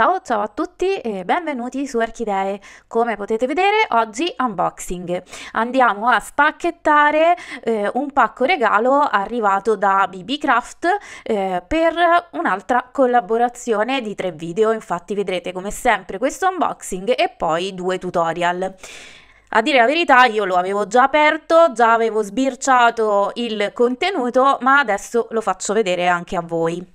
Ciao ciao a tutti e benvenuti su Archidee. Come potete vedere oggi unboxing. Andiamo a spacchettare eh, un pacco regalo arrivato da BB Craft eh, per un'altra collaborazione di tre video. Infatti vedrete come sempre questo unboxing e poi due tutorial. A dire la verità io lo avevo già aperto, già avevo sbirciato il contenuto, ma adesso lo faccio vedere anche a voi.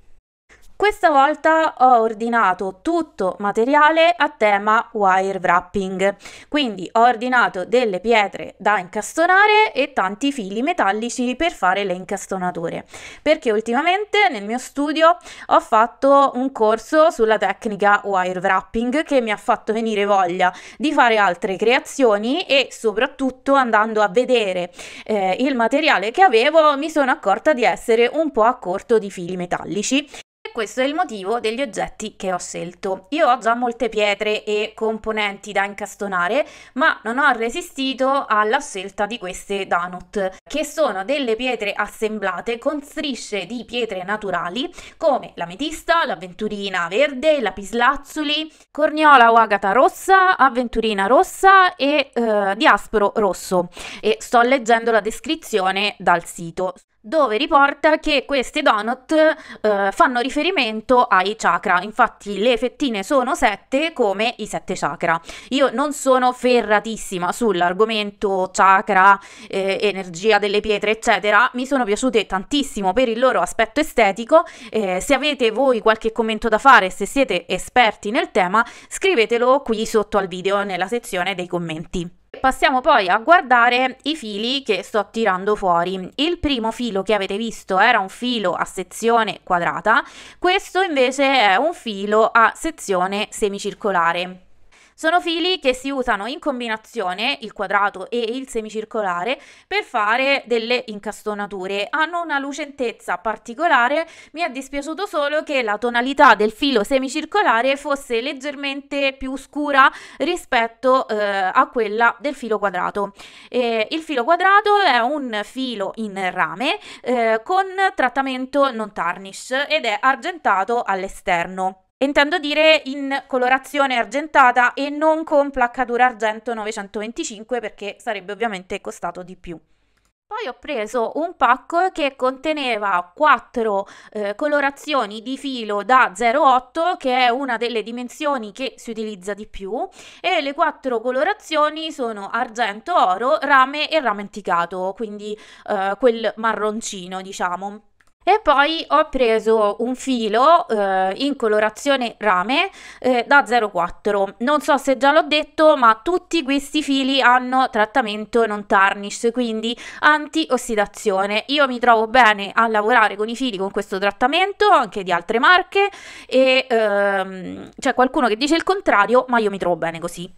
Questa volta ho ordinato tutto materiale a tema wire wrapping, quindi ho ordinato delle pietre da incastonare e tanti fili metallici per fare le incastonature, perché ultimamente nel mio studio ho fatto un corso sulla tecnica wire wrapping che mi ha fatto venire voglia di fare altre creazioni e soprattutto andando a vedere eh, il materiale che avevo mi sono accorta di essere un po' a corto di fili metallici questo è il motivo degli oggetti che ho scelto. Io ho già molte pietre e componenti da incastonare, ma non ho resistito alla scelta di queste Danut, che sono delle pietre assemblate con strisce di pietre naturali come l'ametista, l'avventurina verde, lapislazzuli, corniola o agata rossa, avventurina rossa e eh, diasporo rosso. E sto leggendo la descrizione dal sito dove riporta che queste donut eh, fanno riferimento ai chakra, infatti le fettine sono sette come i sette chakra. Io non sono ferratissima sull'argomento chakra, eh, energia delle pietre eccetera, mi sono piaciute tantissimo per il loro aspetto estetico, eh, se avete voi qualche commento da fare, se siete esperti nel tema, scrivetelo qui sotto al video nella sezione dei commenti passiamo poi a guardare i fili che sto tirando fuori. Il primo filo che avete visto era un filo a sezione quadrata, questo invece è un filo a sezione semicircolare. Sono fili che si usano in combinazione, il quadrato e il semicircolare, per fare delle incastonature. Hanno una lucentezza particolare, mi è dispiaciuto solo che la tonalità del filo semicircolare fosse leggermente più scura rispetto eh, a quella del filo quadrato. Eh, il filo quadrato è un filo in rame eh, con trattamento non tarnish ed è argentato all'esterno intendo dire in colorazione argentata e non con placcatura argento 925 perché sarebbe ovviamente costato di più. Poi ho preso un pack che conteneva quattro eh, colorazioni di filo da 0,8 che è una delle dimensioni che si utilizza di più e le quattro colorazioni sono argento, oro, rame e rame ramenticato, quindi eh, quel marroncino diciamo. E poi ho preso un filo eh, in colorazione rame eh, da 04. Non so se già l'ho detto, ma tutti questi fili hanno trattamento non tarnish, quindi antiossidazione. Io mi trovo bene a lavorare con i fili con questo trattamento, anche di altre marche, e ehm, c'è qualcuno che dice il contrario, ma io mi trovo bene così.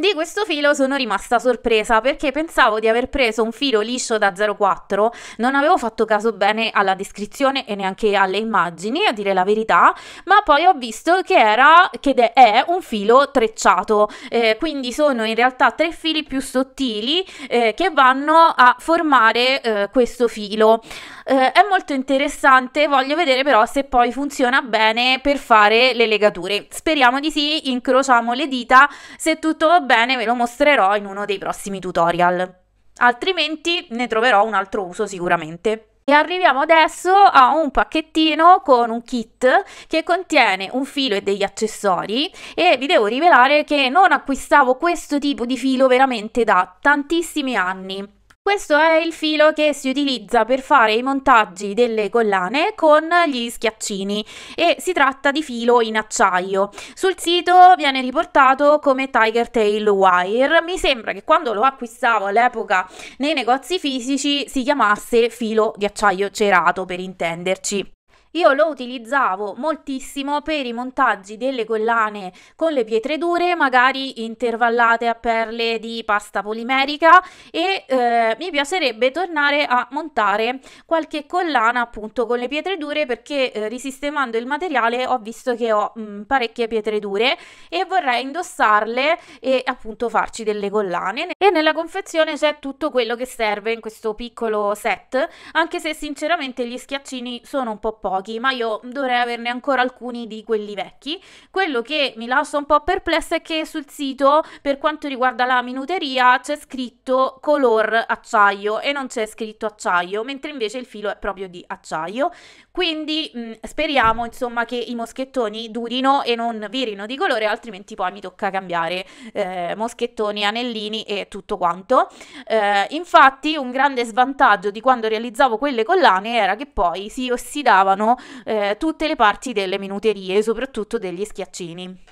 Di questo filo sono rimasta sorpresa perché pensavo di aver preso un filo liscio da 04, non avevo fatto caso bene alla descrizione e neanche alle immagini, a dire la verità, ma poi ho visto che era che è un filo trecciato, eh, quindi sono in realtà tre fili più sottili eh, che vanno a formare eh, questo filo. Eh, è molto interessante, voglio vedere però se poi funziona bene per fare le legature. Speriamo di sì, incrociamo le dita, se tutto va bene bene ve lo mostrerò in uno dei prossimi tutorial, altrimenti ne troverò un altro uso sicuramente. E arriviamo adesso a un pacchettino con un kit che contiene un filo e degli accessori e vi devo rivelare che non acquistavo questo tipo di filo veramente da tantissimi anni. Questo è il filo che si utilizza per fare i montaggi delle collane con gli schiaccini e si tratta di filo in acciaio. Sul sito viene riportato come Tiger Tail Wire. Mi sembra che quando lo acquistavo all'epoca nei negozi fisici si chiamasse filo di acciaio cerato per intenderci. Io lo utilizzavo moltissimo per i montaggi delle collane con le pietre dure, magari intervallate a perle di pasta polimerica e eh, mi piacerebbe tornare a montare qualche collana appunto con le pietre dure perché eh, risistemando il materiale ho visto che ho mh, mm, parecchie pietre dure e vorrei indossarle e appunto farci delle collane e nella confezione c'è tutto quello che serve in questo piccolo set anche se sinceramente gli schiaccini sono un po' pochi noti, ma io dovrei averne ancora alcuni di quelli vecchi. Quello che mi lascia un po' perplessa è che sul sito, per quanto riguarda la minuteria, c'è scritto color acciaio e non c'è scritto acciaio, mentre invece il filo è proprio di acciaio. Quindi mh, mm, speriamo insomma che i moschettoni durino e non virino di colore, altrimenti poi mi tocca cambiare eh, moschettoni, anellini e tutto quanto. Eh, infatti un grande svantaggio di quando realizzavo quelle collane era che poi si ossidavano eh, tutte le parti delle minuterie, soprattutto degli schiaccini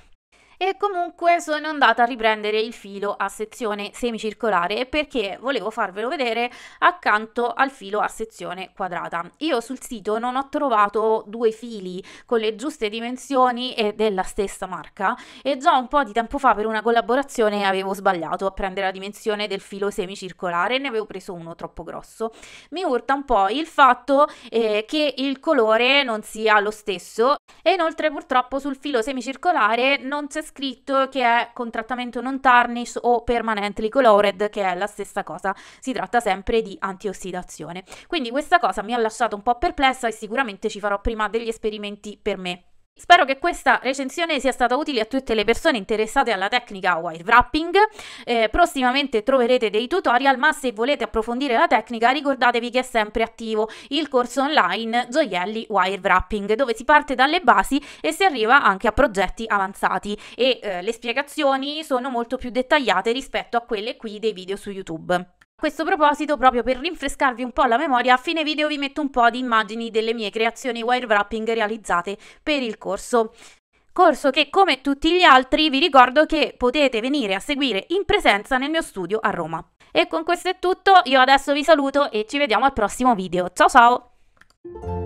e comunque sono andata a riprendere il filo a sezione semicircolare perché volevo farvelo vedere accanto al filo a sezione quadrata. Io sul sito non ho trovato due fili con le giuste dimensioni e della stessa marca e già un po' di tempo fa per una collaborazione avevo sbagliato a prendere la dimensione del filo semicircolare, ne avevo preso uno troppo grosso. Mi urta un po' il fatto eh, che il colore non sia lo stesso e inoltre purtroppo sul filo semicircolare non c'è scritto che è con trattamento non tarnish o permanently colored, che è la stessa cosa. Si tratta sempre di antiossidazione. Quindi questa cosa mi ha lasciato un po' perplessa e sicuramente ci farò prima degli esperimenti per me. Spero che questa recensione sia stata utile a tutte le persone interessate alla tecnica wire wrapping. Eh, prossimamente troverete dei tutorial, ma se volete approfondire la tecnica ricordatevi che è sempre attivo il corso online Gioielli Wire Wrapping, dove si parte dalle basi e si arriva anche a progetti avanzati e eh, le spiegazioni sono molto più dettagliate rispetto a quelle qui dei video su YouTube. A questo proposito, proprio per rinfrescarvi un po' la memoria, a fine video vi metto un po' di immagini delle mie creazioni wire wrapping realizzate per il corso corso che come tutti gli altri vi ricordo che potete venire a seguire in presenza nel mio studio a Roma. E con questo è tutto, io adesso vi saluto e ci vediamo al prossimo video. Ciao ciao!